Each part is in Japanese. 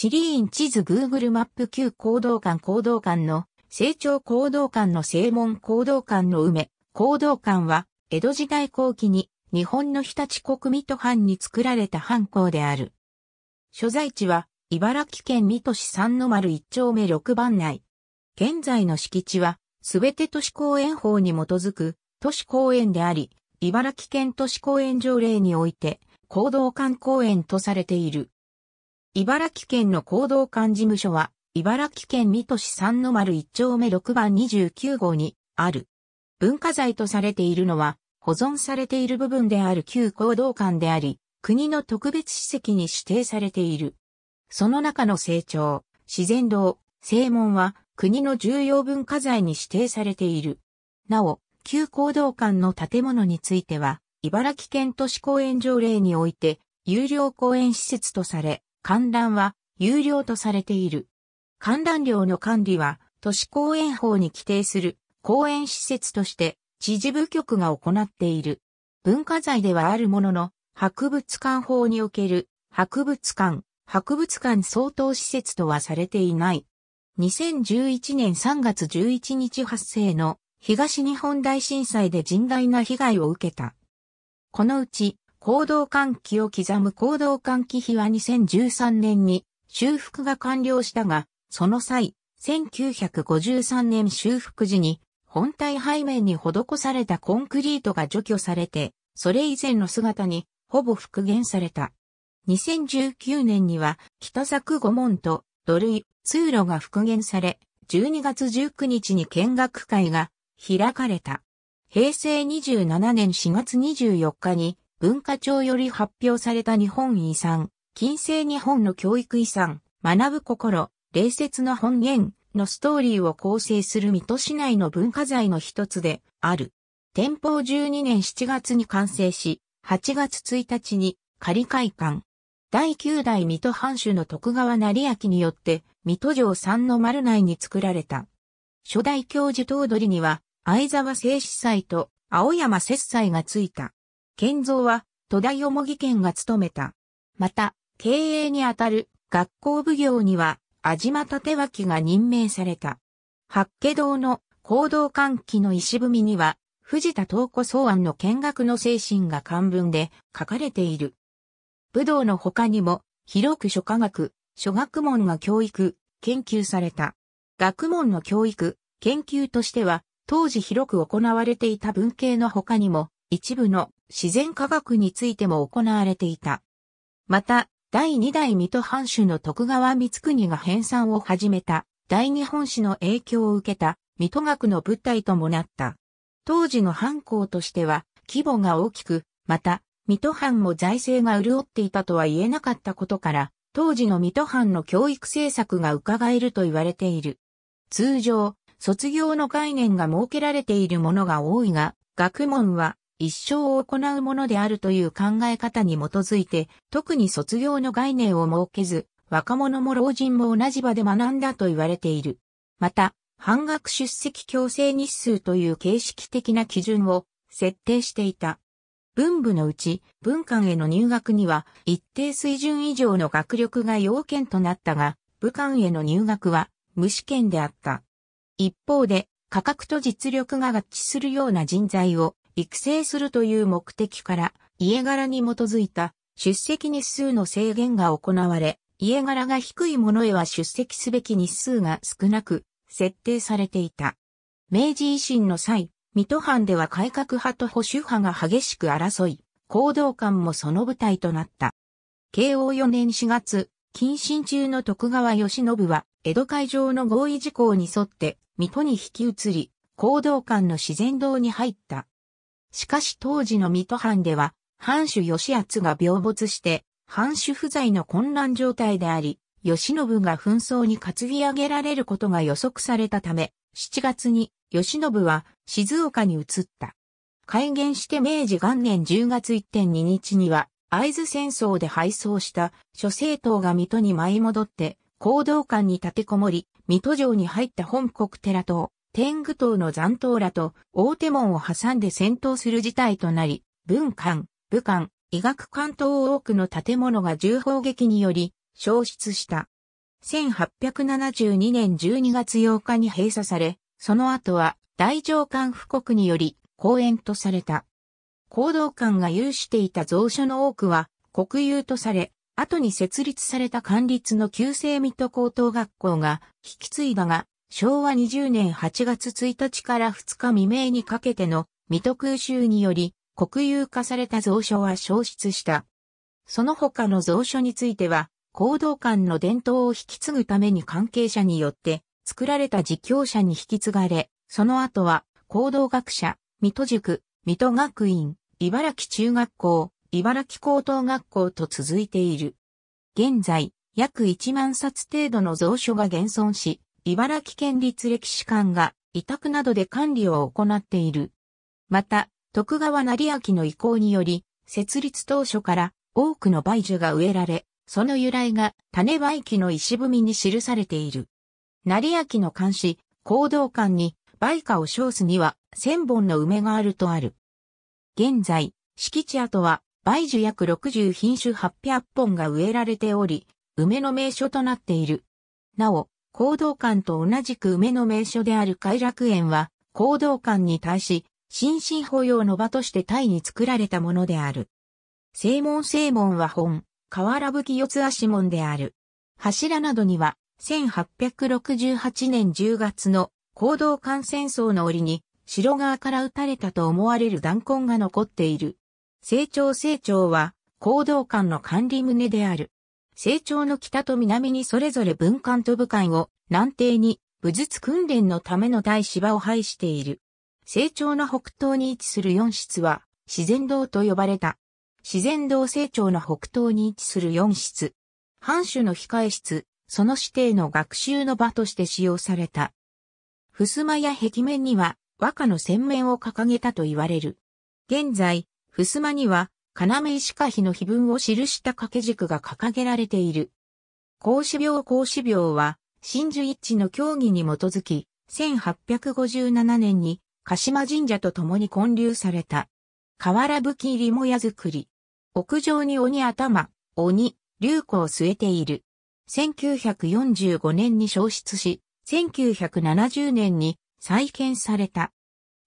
地理院地図 Google マップ旧行動館行動館の成長行動館の正門行動館の梅行動館は江戸時代後期に日本の日立国水戸藩に作られた藩校である。所在地は茨城県水戸市三の丸一丁目六番内。現在の敷地はすべて都市公園法に基づく都市公園であり、茨城県都市公園条例において行動館公園とされている。茨城県の行動館事務所は、茨城県水戸市三の丸一丁目6番29号にある。文化財とされているのは、保存されている部分である旧行動館であり、国の特別史跡に指定されている。その中の成長、自然道、正門は国の重要文化財に指定されている。なお、旧行動館の建物については、茨城県都市公園条例において、有料公園施設とされ、観覧は有料とされている。観覧料の管理は都市公園法に規定する公園施設として知事部局が行っている。文化財ではあるものの博物館法における博物館、博物館相当施設とはされていない。2011年3月11日発生の東日本大震災で甚大な被害を受けた。このうち行動換気を刻む行動換気費は2013年に修復が完了したが、その際、1953年修復時に本体背面に施されたコンクリートが除去されて、それ以前の姿にほぼ復元された。2019年には北作五門と土塁、通路が復元され、12月19日に見学会が開かれた。平成27年4月24日に文化庁より発表された日本遺産、近世日本の教育遺産、学ぶ心、礼節の本源のストーリーを構成する水戸市内の文化財の一つである。天保12年7月に完成し、8月1日に仮開館。第9代水戸藩主の徳川成明によって、水戸城三の丸内に作られた。初代教授頭取には、相沢正司祭と青山節祭がついた。建造は、戸田よもぎ県が務めた。また、経営にあたる学校奉行には、安島わ脇が任命された。八家堂の行動喚起の石踏みには、藤田東子草案の見学の精神が漢文で書かれている。武道の他にも、広く諸科学、諸学問が教育、研究された。学問の教育、研究としては、当時広く行われていた文系の他にも、一部の自然科学についても行われていた。また、第2代水戸藩主の徳川光国が編纂を始めた、大日本史の影響を受けた、水戸学の物体ともなった。当時の藩校としては、規模が大きく、また、水戸藩も財政が潤っていたとは言えなかったことから、当時の水戸藩の教育政策が伺えると言われている。通常、卒業の概念が設けられているものが多いが、学問は一生を行うものであるという考え方に基づいて、特に卒業の概念を設けず、若者も老人も同じ場で学んだと言われている。また、半額出席強制日数という形式的な基準を設定していた。文部のうち文官への入学には一定水準以上の学力が要件となったが、武官への入学は無試験であった。一方で、価格と実力が合致するような人材を育成するという目的から、家柄に基づいた出席日数の制限が行われ、家柄が低い者へは出席すべき日数が少なく、設定されていた。明治維新の際、水戸藩では改革派と保守派が激しく争い、行動官もその舞台となった。慶応4年4月、謹慎中の徳川慶喜は、江戸会上の合意事項に沿って、水戸に引き移り、行動官の自然堂に入った。しかし当時の水戸藩では、藩主義厚が病没して、藩主不在の混乱状態であり、吉信が紛争に担ぎ上げられることが予測されたため、7月に吉信は静岡に移った。改元して明治元年10月1.2日には、会津戦争で敗走した諸政党が水戸に舞い戻って、行動館に立てこもり、水戸城に入った本国寺党、天狗党の残党らと大手門を挟んで戦闘する事態となり、文官、武官、医学官等多くの建物が重砲撃により消失した。1872年12月8日に閉鎖され、その後は大上官布告により公園とされた。行動官が有していた蔵書の多くは国有とされ、後に設立された官立の旧制水戸高等学校が引き継いだが、昭和20年8月1日から2日未明にかけての水戸空襲により国有化された蔵書は消失した。その他の蔵書については、行動館の伝統を引き継ぐために関係者によって作られた実況者に引き継がれ、その後は行動学者、水戸塾、水戸学院、茨城中学校、茨城高等学校と続いている。現在、約1万冊程度の蔵書が現存し、茨城県立歴史館が委託などで管理を行っている。また、徳川成明の意向により、設立当初から多くの梅樹が植えられ、その由来が種梅記の石踏みに記されている。成明の監視、行動館に梅花を称すには千本の梅があるとある。現在、敷地跡は梅樹約60品種800本が植えられており、梅の名所となっている。なお、行動館と同じく梅の名所である海楽園は、行動館に対し、心身保養の場としてタイに作られたものである。正門正門は本、河原吹四つ足門である。柱などには、1868年10月の行動館戦争の折に、城側から撃たれたと思われる弾痕が残っている。成長成長は、行動館の管理棟である。成長の北と南にそれぞれ文官と部官を、南帝に武術訓練のための大芝を配している。成長の北東に位置する四室は、自然堂と呼ばれた。自然堂成長の北東に位置する四室。藩主の控え室、その指定の学習の場として使用された。襖や壁面には和歌の洗面を掲げたと言われる。現在、襖には要石火碑の碑文を記した掛け軸が掲げられている。孔子廟孔子廟は、真珠一致の教義に基づき、1857年に鹿島神社と共に建立された。瓦吹入りもや作り。屋上に鬼頭、鬼、竜子を据えている。1945年に消失し、1970年に再建された。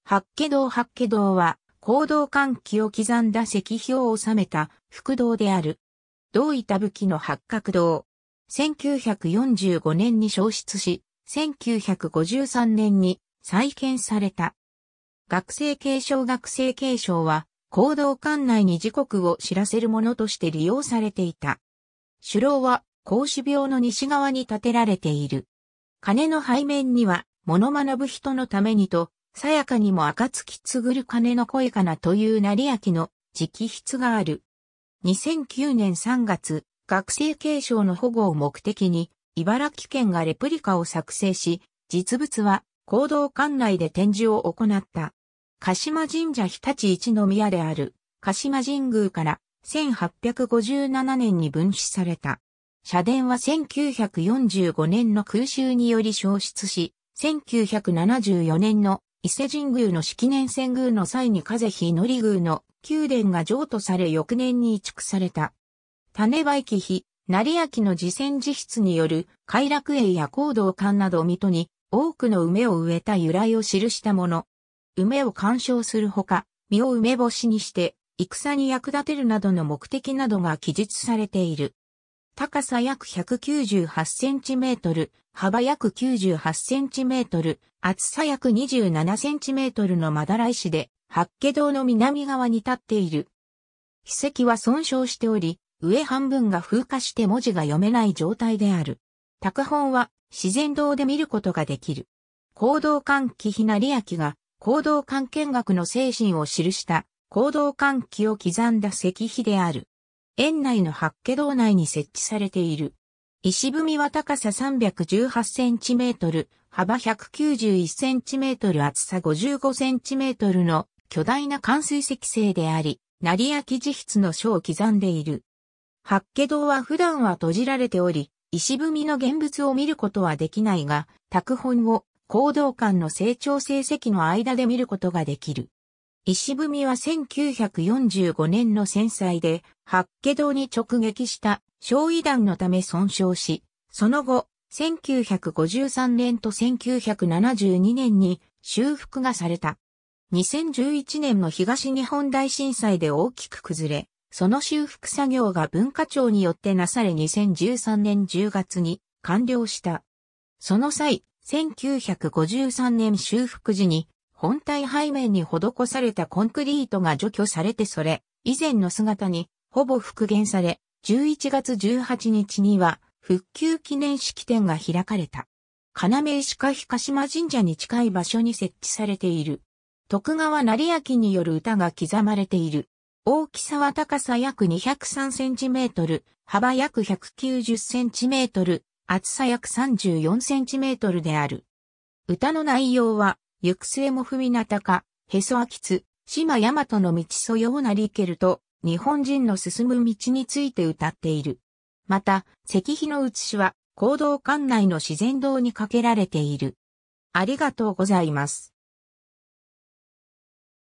八家堂八家堂は、行動喚起を刻んだ石碑を収めた副堂である。同板器の八角堂。1945年に消失し、1953年に再建された。学生継承学生継承は、行動館内に時刻を知らせるものとして利用されていた。首楼は、孔子病の西側に建てられている。金の背面には、物学ぶ人のためにと、さやかにも暁つぐる金の声かなという成明の直筆がある。2009年3月、学生継承の保護を目的に、茨城県がレプリカを作成し、実物は行動館内で展示を行った。鹿島神社日立一宮である鹿島神宮から1857年に分祀された。社殿は1945年の空襲により消失し、1974年の伊勢神宮の式年遷宮の際に風邪日り宮の宮殿が譲渡され翌年に移築された。種場駅碑、成明の自戦自筆による快楽園や行動館など水戸に多くの梅を植えた由来を記したもの。梅を鑑賞するほか、実を梅干しにして、戦に役立てるなどの目的などが記述されている。高さ約198センチメートル、幅約98センチメートル、厚さ約27センチメートルのまだら石で、八家堂の南側に立っている。碑石は損傷しており、上半分が風化して文字が読めない状態である。拓本は自然堂で見ることができる。行動換気ひなりやきが行動関見学の精神を記した行動換気を刻んだ石碑である。園内の八家道内に設置されている。石踏みは高さ3 1 8トル、幅1 9 1トル、厚さ5 5トルの巨大な冠水石製であり、成焼地筆の書を刻んでいる。八家堂は普段は閉じられており、石踏みの現物を見ることはできないが、拓本を行動間の成長成績の間で見ることができる。石踏みは1945年の戦災で、八家堂に直撃した焼夷弾のため損傷し、その後、1953年と1972年に修復がされた。2011年の東日本大震災で大きく崩れ、その修復作業が文化庁によってなされ2013年10月に完了した。その際、1953年修復時に本体背面に施されたコンクリートが除去されてそれ、以前の姿にほぼ復元され、11月18日には復旧記念式典が開かれた。金目石か鹿島神社に近い場所に設置されている。徳川成明による歌が刻まれている。大きさは高さ約203センチメートル、幅約190センチメートル、厚さ約34センチメートルである。歌の内容は、行く末も踏みなたか、へそあきつ、島大和の道そようなりけると、日本人の進む道について歌っている。また、石碑の写しは、行動館内の自然堂にかけられている。ありがとうございます。